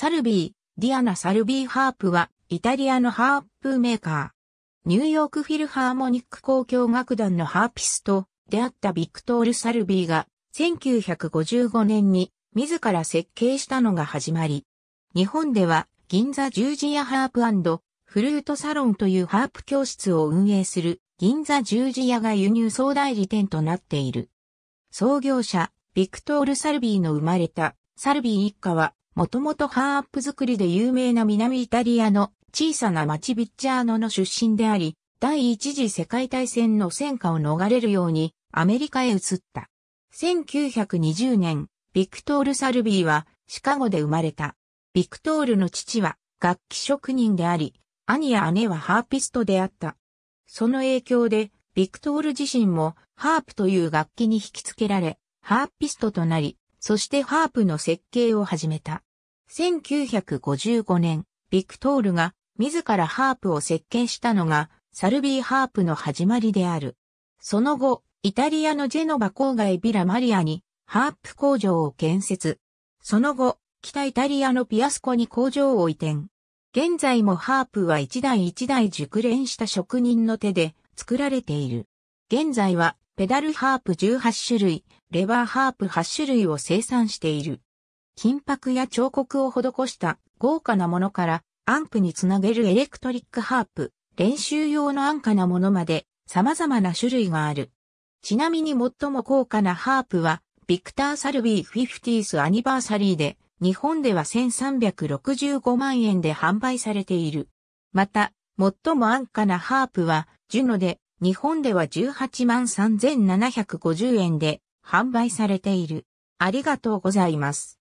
サルビー、ディアナ・サルビーハープは、イタリアのハープメーカー。ニューヨークフィルハーモニック交響楽団のハーピストであったビクトール・サルビーが、1955年に自ら設計したのが始まり。日本では、銀座十字屋ハープフルートサロンというハープ教室を運営する銀座十字屋が輸入総代理店となっている。創業者、ビクトール・サルビーの生まれたサルビー一家はもともとハープ作りで有名な南イタリアの小さな町ビッチャーノの出身であり、第一次世界大戦の戦火を逃れるようにアメリカへ移った。1920年、ビクトール・サルビーはシカゴで生まれた。ビクトールの父は楽器職人であり、兄や姉はハーピストであった。その影響で、ビクトール自身もハープという楽器に引き付けられ、ハーピストとなり、そしてハープの設計を始めた。1955年、ビクトールが自らハープを設計したのがサルビーハープの始まりである。その後、イタリアのジェノバ郊外ビラマリアにハープ工場を建設。その後、北イタリアのピアスコに工場を移転。現在もハープは一台一台熟練した職人の手で作られている。現在はペダルハープ18種類、レバーハープ8種類を生産している。金箔や彫刻を施した豪華なものから、アンプにつなげるエレクトリックハープ、練習用の安価なものまで、様々な種類がある。ちなみに最も高価なハープは、ビクター・サルビー 50th アニバーサリーで、日本では1365万円で販売されている。また、最も安価なハープは、ジュノで、日本では18万3750円で販売されている。ありがとうございます。